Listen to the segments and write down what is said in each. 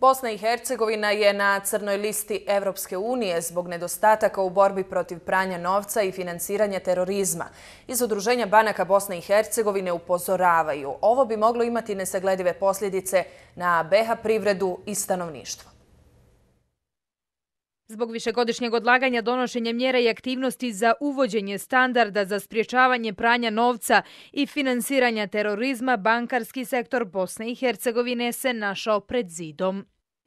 Bosna i Hercegovina je na crnoj listi Evropske unije zbog nedostataka u borbi protiv pranja novca i financiranja terorizma. Iz Udruženja banaka Bosne i Hercegovine upozoravaju. Ovo bi moglo imati nesagledive posljedice na BH privredu i stanovništvo. Zbog višegodišnjeg odlaganja donošenja mjera i aktivnosti za uvođenje standarda za spriječavanje pranja novca i finansiranja terorizma, bankarski sektor Bosne i Hercegovine se našao pred zidom.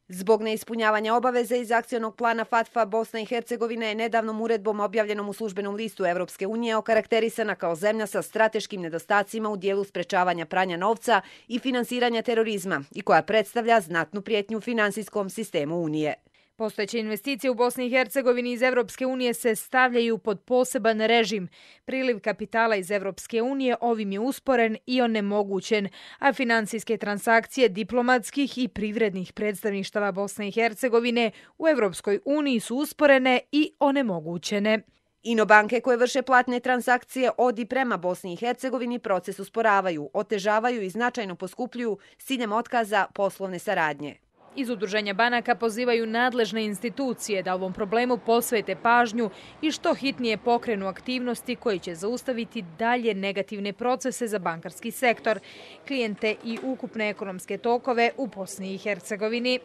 Zbog neispunjavanja obaveze iz akcijonog plana FATFA Bosna i Hercegovina je nedavnom uredbom objavljenom u službenom listu Evropske unije okarakterisana kao zemlja sa strateškim nedostacima u dijelu sprečavanja pranja novca i finansiranja terorizma i koja predstavlja znatnu prijetnju finansijskom sistemu Unije. Postojeće investicije u Bosni i Hercegovini iz Evropske unije se stavljaju pod poseban režim. Priliv kapitala iz Evropske unije ovim je usporen i onemogućen, a financijske transakcije diplomatskih i privrednih predstavništava Bosne i Hercegovine u Evropskoj uniji su usporene i onemogućene. Inobanke koje vrše platne transakcije od i prema Bosni i Hercegovini proces usporavaju, otežavaju i značajno poskupljuju s ciljem otkaza poslovne saradnje. Iz udruženja banaka pozivaju nadležne institucije da ovom problemu posvete pažnju i što hitnije pokrenu aktivnosti koji će zaustaviti dalje negativne procese za bankarski sektor, klijente i ukupne ekonomske tokove u Bosni i Hercegovini.